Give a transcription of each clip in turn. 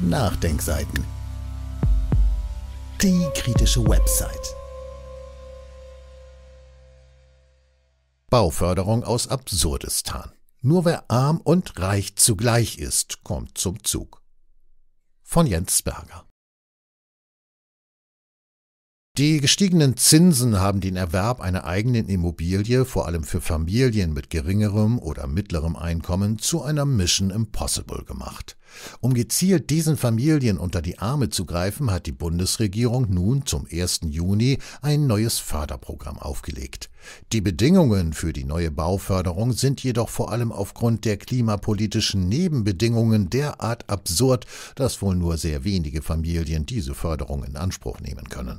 Nachdenkseiten. Die kritische Website. Bauförderung aus Absurdistan. Nur wer arm und reich zugleich ist, kommt zum Zug. Von Jens Berger. Die gestiegenen Zinsen haben den Erwerb einer eigenen Immobilie, vor allem für Familien mit geringerem oder mittlerem Einkommen, zu einer Mission Impossible gemacht. Um gezielt diesen Familien unter die Arme zu greifen, hat die Bundesregierung nun zum 1. Juni ein neues Förderprogramm aufgelegt. Die Bedingungen für die neue Bauförderung sind jedoch vor allem aufgrund der klimapolitischen Nebenbedingungen derart absurd, dass wohl nur sehr wenige Familien diese Förderung in Anspruch nehmen können.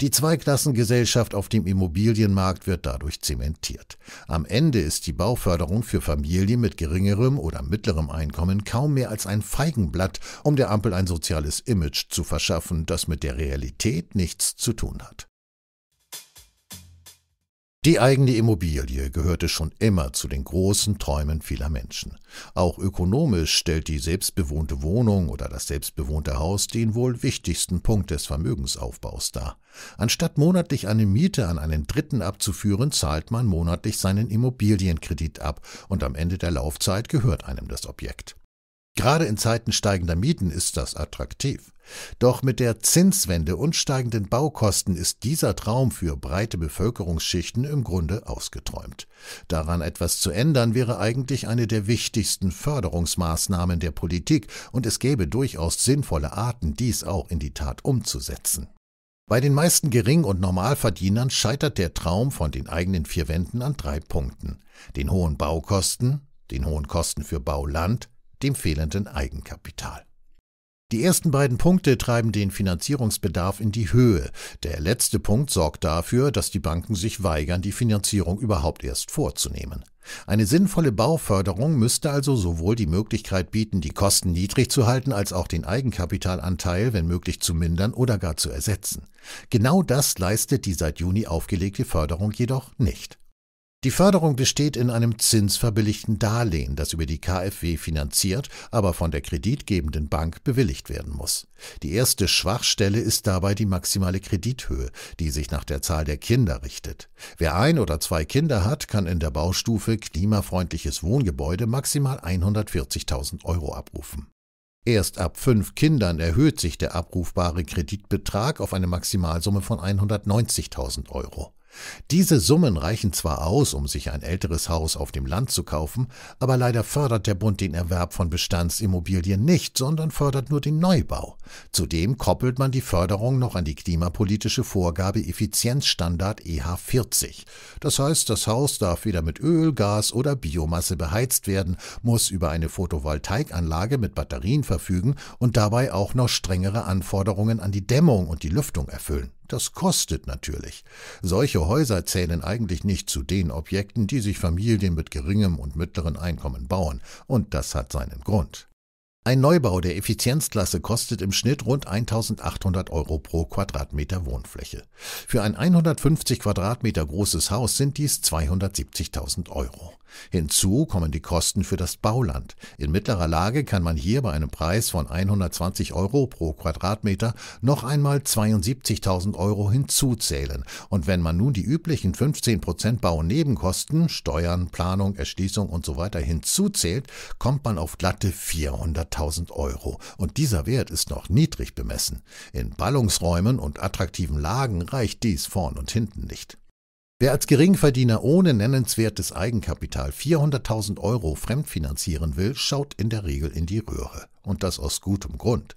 Die Zweiklassengesellschaft auf dem Immobilienmarkt wird dadurch zementiert. Am Ende ist die Bauförderung für Familien mit geringerem oder mittlerem Einkommen kaum mehr als ein Feigenblatt, um der Ampel ein soziales Image zu verschaffen, das mit der Realität nichts zu tun hat. Die eigene Immobilie gehörte schon immer zu den großen Träumen vieler Menschen. Auch ökonomisch stellt die selbstbewohnte Wohnung oder das selbstbewohnte Haus den wohl wichtigsten Punkt des Vermögensaufbaus dar. Anstatt monatlich eine Miete an einen Dritten abzuführen, zahlt man monatlich seinen Immobilienkredit ab und am Ende der Laufzeit gehört einem das Objekt. Gerade in Zeiten steigender Mieten ist das attraktiv. Doch mit der Zinswende und steigenden Baukosten ist dieser Traum für breite Bevölkerungsschichten im Grunde ausgeträumt. Daran etwas zu ändern wäre eigentlich eine der wichtigsten Förderungsmaßnahmen der Politik, und es gäbe durchaus sinnvolle Arten, dies auch in die Tat umzusetzen. Bei den meisten Gering- und Normalverdienern scheitert der Traum von den eigenen vier Wänden an drei Punkten den hohen Baukosten, den hohen Kosten für Bauland dem fehlenden Eigenkapital. Die ersten beiden Punkte treiben den Finanzierungsbedarf in die Höhe. Der letzte Punkt sorgt dafür, dass die Banken sich weigern, die Finanzierung überhaupt erst vorzunehmen. Eine sinnvolle Bauförderung müsste also sowohl die Möglichkeit bieten, die Kosten niedrig zu halten, als auch den Eigenkapitalanteil, wenn möglich, zu mindern oder gar zu ersetzen. Genau das leistet die seit Juni aufgelegte Förderung jedoch nicht. Die Förderung besteht in einem zinsverbilligten Darlehen, das über die KfW finanziert, aber von der kreditgebenden Bank bewilligt werden muss. Die erste Schwachstelle ist dabei die maximale Kredithöhe, die sich nach der Zahl der Kinder richtet. Wer ein oder zwei Kinder hat, kann in der Baustufe klimafreundliches Wohngebäude maximal 140.000 Euro abrufen. Erst ab fünf Kindern erhöht sich der abrufbare Kreditbetrag auf eine Maximalsumme von 190.000 Euro. Diese Summen reichen zwar aus, um sich ein älteres Haus auf dem Land zu kaufen, aber leider fördert der Bund den Erwerb von Bestandsimmobilien nicht, sondern fördert nur den Neubau. Zudem koppelt man die Förderung noch an die klimapolitische Vorgabe Effizienzstandard EH40. Das heißt, das Haus darf weder mit Öl, Gas oder Biomasse beheizt werden, muss über eine Photovoltaikanlage mit Batterien verfügen und dabei auch noch strengere Anforderungen an die Dämmung und die Lüftung erfüllen. Das kostet natürlich. Solche Häuser zählen eigentlich nicht zu den Objekten, die sich Familien mit geringem und mittleren Einkommen bauen, und das hat seinen Grund. Ein Neubau der Effizienzklasse kostet im Schnitt rund 1800 Euro pro Quadratmeter Wohnfläche. Für ein 150 Quadratmeter großes Haus sind dies 270.000 Euro. Hinzu kommen die Kosten für das Bauland. In mittlerer Lage kann man hier bei einem Preis von 120 Euro pro Quadratmeter noch einmal 72.000 Euro hinzuzählen. Und wenn man nun die üblichen 15 Prozent Baunebenkosten, Steuern, Planung, Erschließung und so weiter hinzuzählt, kommt man auf glatte 400.000 Euro. Und dieser Wert ist noch niedrig bemessen. In Ballungsräumen und attraktiven Lagen reicht dies vorn und hinten nicht. Wer als Geringverdiener ohne nennenswertes Eigenkapital 400.000 Euro fremdfinanzieren will, schaut in der Regel in die Röhre. Und das aus gutem Grund.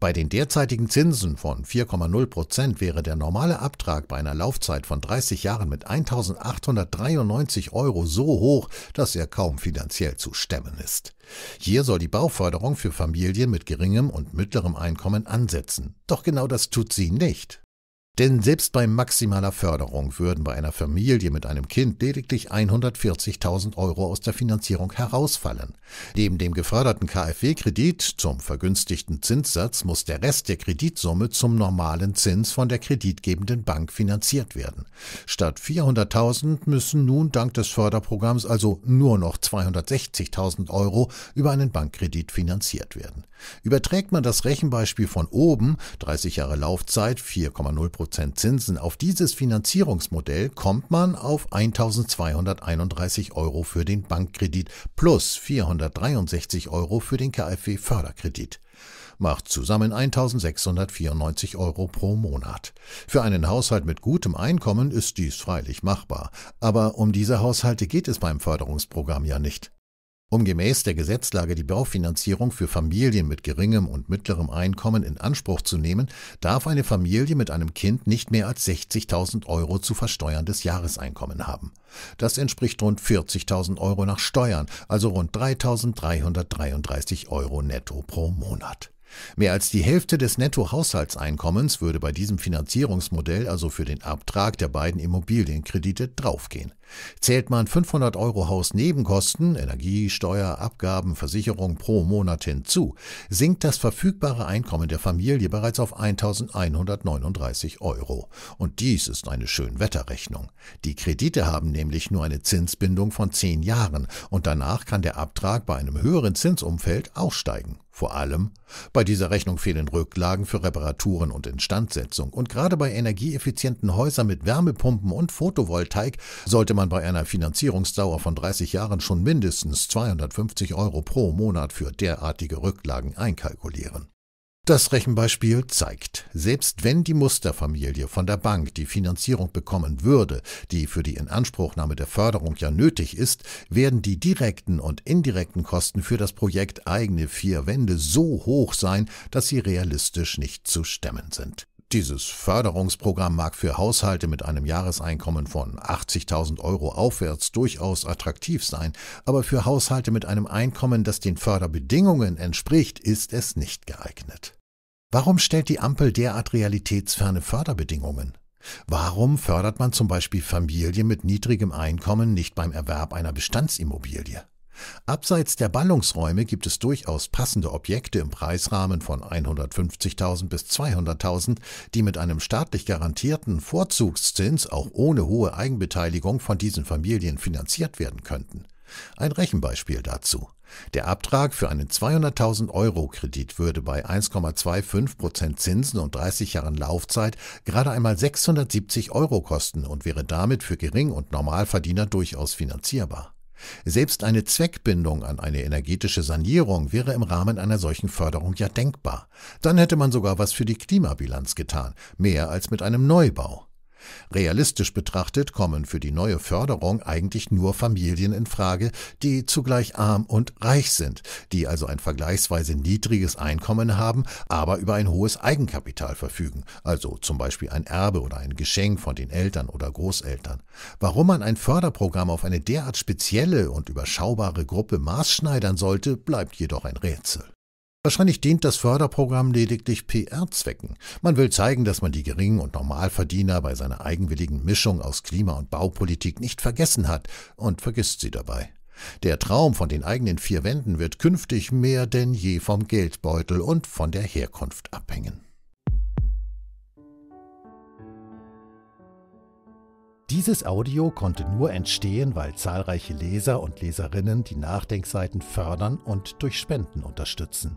Bei den derzeitigen Zinsen von 4,0 wäre der normale Abtrag bei einer Laufzeit von 30 Jahren mit 1.893 Euro so hoch, dass er kaum finanziell zu stemmen ist. Hier soll die Bauförderung für Familien mit geringem und mittlerem Einkommen ansetzen. Doch genau das tut sie nicht. Denn selbst bei maximaler Förderung würden bei einer Familie mit einem Kind lediglich 140.000 Euro aus der Finanzierung herausfallen. Neben dem geförderten KfW-Kredit zum vergünstigten Zinssatz muss der Rest der Kreditsumme zum normalen Zins von der kreditgebenden Bank finanziert werden. Statt 400.000 müssen nun dank des Förderprogramms also nur noch 260.000 Euro über einen Bankkredit finanziert werden. Überträgt man das Rechenbeispiel von oben, 30 Jahre Laufzeit, 4,0 Prozent Zinsen auf dieses Finanzierungsmodell kommt man auf 1.231 Euro für den Bankkredit plus 463 Euro für den KfW-Förderkredit. Macht zusammen 1.694 Euro pro Monat. Für einen Haushalt mit gutem Einkommen ist dies freilich machbar. Aber um diese Haushalte geht es beim Förderungsprogramm ja nicht. Um gemäß der Gesetzlage die Baufinanzierung für Familien mit geringem und mittlerem Einkommen in Anspruch zu nehmen, darf eine Familie mit einem Kind nicht mehr als 60.000 Euro zu versteuerndes Jahreseinkommen haben. Das entspricht rund 40.000 Euro nach Steuern, also rund 3.333 Euro netto pro Monat. Mehr als die Hälfte des Nettohaushaltseinkommens würde bei diesem Finanzierungsmodell also für den Abtrag der beiden Immobilienkredite draufgehen. Zählt man 500 Euro Hausnebenkosten, Energie, Steuer, Abgaben, Versicherung pro Monat hinzu, sinkt das verfügbare Einkommen der Familie bereits auf 1139 Euro. Und dies ist eine Schönwetterrechnung. Die Kredite haben nämlich nur eine Zinsbindung von 10 Jahren und danach kann der Abtrag bei einem höheren Zinsumfeld auch steigen. Vor allem, bei dieser Rechnung fehlen Rücklagen für Reparaturen und Instandsetzung und gerade bei energieeffizienten Häusern mit Wärmepumpen und Photovoltaik sollte man man bei einer Finanzierungsdauer von 30 Jahren schon mindestens 250 Euro pro Monat für derartige Rücklagen einkalkulieren. Das Rechenbeispiel zeigt, selbst wenn die Musterfamilie von der Bank die Finanzierung bekommen würde, die für die Inanspruchnahme der Förderung ja nötig ist, werden die direkten und indirekten Kosten für das Projekt eigene vier Wände so hoch sein, dass sie realistisch nicht zu stemmen sind. Dieses Förderungsprogramm mag für Haushalte mit einem Jahreseinkommen von 80.000 Euro aufwärts durchaus attraktiv sein, aber für Haushalte mit einem Einkommen, das den Förderbedingungen entspricht, ist es nicht geeignet. Warum stellt die Ampel derart realitätsferne Förderbedingungen? Warum fördert man zum Beispiel Familien mit niedrigem Einkommen nicht beim Erwerb einer Bestandsimmobilie? Abseits der Ballungsräume gibt es durchaus passende Objekte im Preisrahmen von 150.000 bis 200.000, die mit einem staatlich garantierten Vorzugszins auch ohne hohe Eigenbeteiligung von diesen Familien finanziert werden könnten. Ein Rechenbeispiel dazu. Der Abtrag für einen 200.000 Euro Kredit würde bei 1,25 Zinsen und 30 Jahren Laufzeit gerade einmal 670 Euro kosten und wäre damit für Gering- und Normalverdiener durchaus finanzierbar. Selbst eine Zweckbindung an eine energetische Sanierung wäre im Rahmen einer solchen Förderung ja denkbar. Dann hätte man sogar was für die Klimabilanz getan, mehr als mit einem Neubau. Realistisch betrachtet kommen für die neue Förderung eigentlich nur Familien in Frage, die zugleich arm und reich sind, die also ein vergleichsweise niedriges Einkommen haben, aber über ein hohes Eigenkapital verfügen, also zum Beispiel ein Erbe oder ein Geschenk von den Eltern oder Großeltern. Warum man ein Förderprogramm auf eine derart spezielle und überschaubare Gruppe maßschneidern sollte, bleibt jedoch ein Rätsel. Wahrscheinlich dient das Förderprogramm lediglich PR-Zwecken. Man will zeigen, dass man die Geringen- und Normalverdiener bei seiner eigenwilligen Mischung aus Klima- und Baupolitik nicht vergessen hat und vergisst sie dabei. Der Traum von den eigenen vier Wänden wird künftig mehr denn je vom Geldbeutel und von der Herkunft abhängen. Dieses Audio konnte nur entstehen, weil zahlreiche Leser und Leserinnen die Nachdenkseiten fördern und durch Spenden unterstützen.